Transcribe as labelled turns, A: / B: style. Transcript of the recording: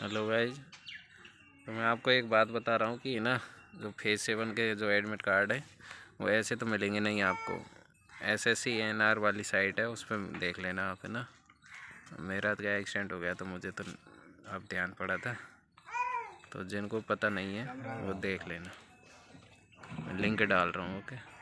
A: hello भाई तो मैं आपको एक बात बता रहा हूँ कि ना जो फेज सेवन के जो एडमिट कार्ड है वो ऐसे तो मिलेंगे नहीं आपको S S C N R वाली साइट है उस पर देख लेना आप है ना मेरा तो क्या एक्सीडेंट हो गया तो मुझे तो अब ध्यान पड़ा था तो जिनको पता नहीं है वो देख
B: लेना लिंक डाल रहा हूँ ओके